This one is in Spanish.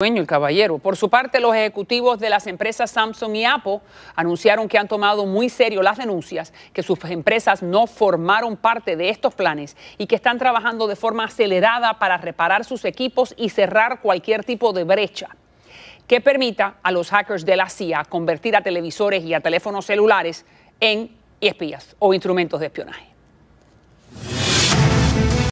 el caballero. Por su parte, los ejecutivos de las empresas Samsung y Apple anunciaron que han tomado muy serio las denuncias, que sus empresas no formaron parte de estos planes y que están trabajando de forma acelerada para reparar sus equipos y cerrar cualquier tipo de brecha que permita a los hackers de la CIA convertir a televisores y a teléfonos celulares en espías o instrumentos de espionaje.